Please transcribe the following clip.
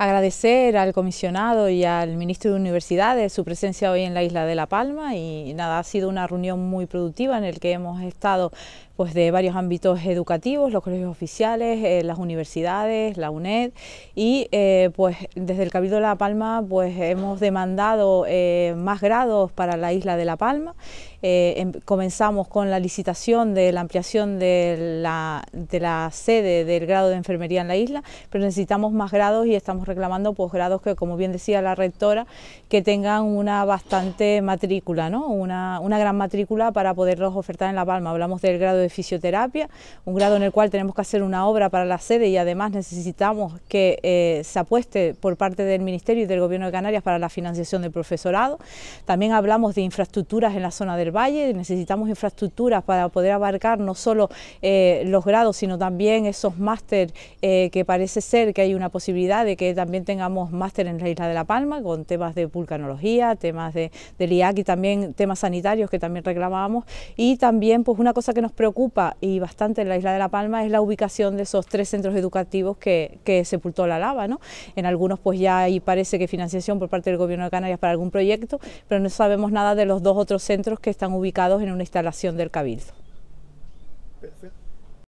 agradecer al comisionado y al ministro de Universidades su presencia hoy en la isla de La Palma y nada, ha sido una reunión muy productiva en el que hemos estado pues de varios ámbitos educativos, los colegios oficiales, eh, las universidades, la UNED y eh, pues desde el Cabildo de La Palma pues hemos demandado eh, más grados para la isla de La Palma. Em, comenzamos con la licitación de la ampliación de la, de la sede del grado de enfermería en la isla, pero necesitamos más grados y estamos reclamando posgrados que, como bien decía la rectora, que tengan una bastante matrícula, ¿no? una, gran matrícula para poderlos ofertar en La Palma. Hablamos del grado de fisioterapia, un grado en el cual tenemos que hacer una obra para la sede y además necesitamos que eh, se apueste por parte del Ministerio y del Gobierno de Canarias para la financiación del profesorado. También hablamos de infraestructuras en la zona del valle, necesitamos infraestructuras para poder abarcar no solo eh, los grados, sino también esos máster eh, que parece ser que hay una posibilidad de que también tengamos máster en la isla de La Palma con temas de vulcanología, temas de, del IAC y también temas sanitarios que también reclamábamos. Y también, pues una cosa que nos preocupa y bastante en la isla de La Palma es la ubicación de esos tres centros educativos que, sepultó la lava. ¿no? En algunos, pues ya hay, parece que financiación por parte del Gobierno de Canarias para algún proyecto, pero no sabemos nada de los dos otros centros que están ubicados en una instalación del Cabildo.